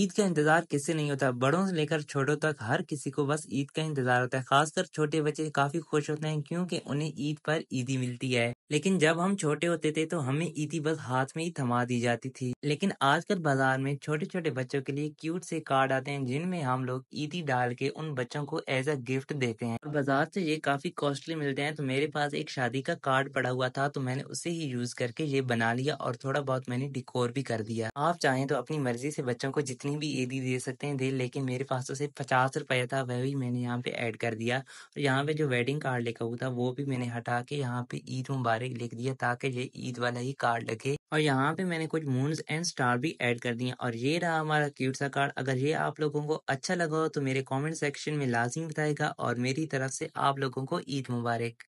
ईद का इंतजार किसे नहीं होता बड़ों से लेकर छोटों तक हर किसी को बस ईद का इंतजार होता है खासकर छोटे बच्चे काफी खुश होते हैं क्योंकि उन्हें ईद पर ईदी मिलती है लेकिन जब हम छोटे होते थे तो हमें ईदी बस हाथ में ही थमा दी जाती थी लेकिन आजकल बाजार में छोटे छोटे बच्चों के लिए क्यूट से कार्ड आते हैं जिनमें हम लोग ईदी डाल के उन बच्चों को एज अ गिफ्ट देते हैं बाजार से ये काफी कॉस्टली मिलते हैं तो मेरे पास एक शादी का कार्ड पड़ा हुआ था तो मैंने उसे ही यूज करके ये बना लिया और थोड़ा बहुत मैंने डिकोर भी कर दिया आप चाहें तो अपनी मर्जी से बच्चों को जितने जितनी भी एडी दे सकते हैं दे लेकिन मेरे पास तो सिर्फ पचास रुपया था वह भी मैंने यहाँ पे ऐड कर दिया और यहाँ पे जो वेडिंग कार्ड लिखा हुआ था वो भी मैंने हटा के यहाँ पे ईद मुबारक लिख दिया ताकि ये ईद वाला ही कार्ड लगे और यहाँ पे मैंने कुछ मून्स एंड स्टार भी ऐड कर दिया और ये रहा हमारा क्यूट सा कार्ड अगर ये आप लोगों को अच्छा लगा हो तो मेरे कमेंट सेक्शन में लाजिम बताएगा और मेरी तरफ से आप लोगों को ईद मुबारक